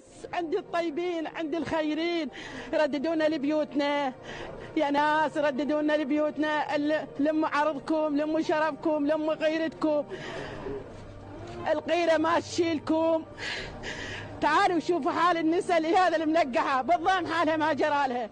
الناس عند الطيبين عند الخيرين رددونا لبيوتنا يا ناس رددونا لبيوتنا لموا عرضكم لموا شرفكم لموا غيرتكم الغيره ما تشيلكم تعالوا شوفوا حال النساء هذا المنقحه بالظن حالها ما جرى لها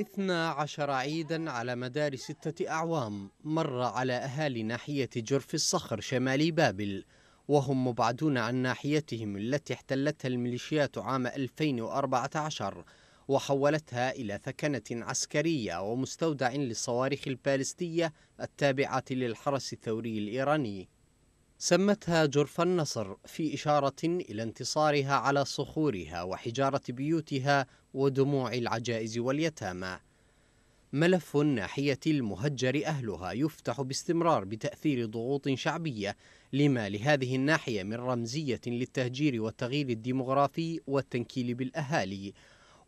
12 عيدا على مدار ستة أعوام مر على أهالي ناحية جرف الصخر شمالي بابل وهم مبعدون عن ناحيتهم التي احتلتها الميليشيات عام 2014 وحولتها إلى ثكنة عسكرية ومستودع للصواريخ البالستية التابعة للحرس الثوري الإيراني سمتها جرف النصر في إشارة إلى انتصارها على صخورها وحجارة بيوتها ودموع العجائز واليتامى ملف ناحية المهجر أهلها يفتح باستمرار بتأثير ضغوط شعبية لما لهذه الناحية من رمزية للتهجير والتغيير الديمغرافي والتنكيل بالأهالي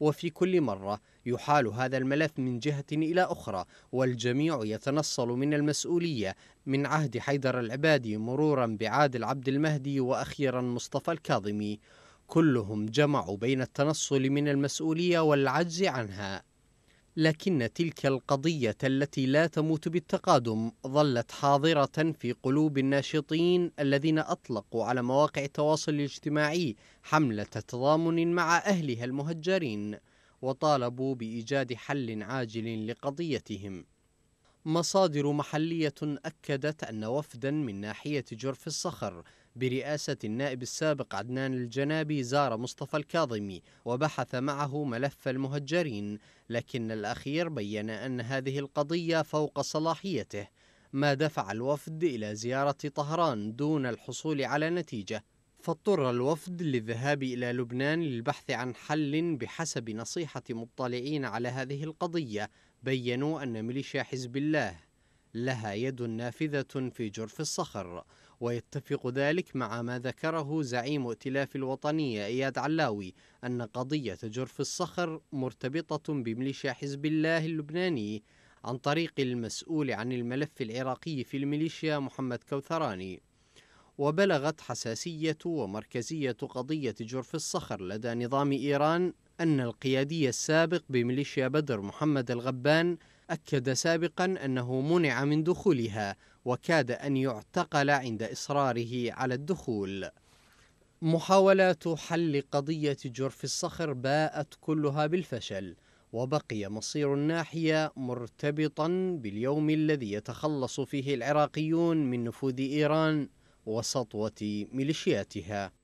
وفي كل مرة يحال هذا الملف من جهة إلى أخرى والجميع يتنصل من المسؤولية من عهد حيدر العبادي مرورا بعادل عبد المهدي وأخيرا مصطفى الكاظمي كلهم جمعوا بين التنصل من المسؤولية والعجز عنها لكن تلك القضية التي لا تموت بالتقادم ظلت حاضرة في قلوب الناشطين الذين أطلقوا على مواقع التواصل الاجتماعي حملة تضامن مع أهلها المهجرين وطالبوا بإيجاد حل عاجل لقضيتهم مصادر محلية أكدت أن وفدا من ناحية جرف الصخر برئاسة النائب السابق عدنان الجنابي زار مصطفى الكاظمي وبحث معه ملف المهجرين لكن الأخير بين أن هذه القضية فوق صلاحيته ما دفع الوفد إلى زيارة طهران دون الحصول على نتيجة فاضطر الوفد للذهاب إلى لبنان للبحث عن حل بحسب نصيحة مطلعين على هذه القضية بينوا أن ميليشيا حزب الله لها يد نافذة في جرف الصخر ويتفق ذلك مع ما ذكره زعيم ائتلاف الوطنية إياد علاوي أن قضية جرف الصخر مرتبطة بميليشيا حزب الله اللبناني عن طريق المسؤول عن الملف العراقي في الميليشيا محمد كوثراني وبلغت حساسية ومركزية قضية جرف الصخر لدى نظام إيران أن القيادي السابق بميليشيا بدر محمد الغبان أكد سابقا أنه منع من دخولها وكاد أن يعتقل عند إصراره على الدخول محاولات حل قضية جرف الصخر باءت كلها بالفشل وبقي مصير الناحية مرتبطا باليوم الذي يتخلص فيه العراقيون من نفوذ إيران وسطوة ميليشياتها